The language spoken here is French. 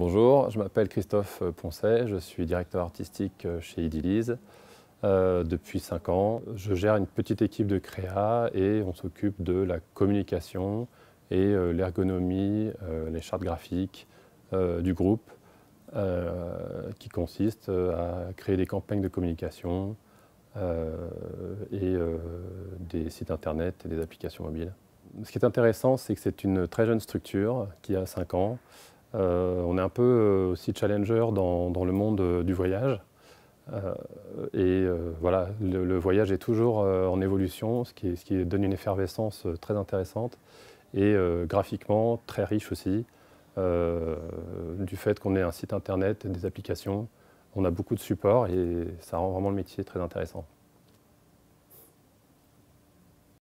Bonjour, je m'appelle Christophe Poncet, je suis directeur artistique chez Idilise euh, depuis 5 ans, je gère une petite équipe de créa et on s'occupe de la communication et euh, l'ergonomie, euh, les chartes graphiques du groupe qui consiste à créer des campagnes de communication et des sites internet et des applications mobiles. Ce qui est intéressant, c'est que c'est une très jeune structure qui a 5 ans euh, on est un peu euh, aussi challenger dans, le monde euh, du voyage. et voilà, le, voyage est toujours en évolution, ce qui, donne une effervescence très intéressante et graphiquement très riche aussi. du fait qu'on ait un site internet, des applications. On a beaucoup de supports et ça rend vraiment le métier très intéressant.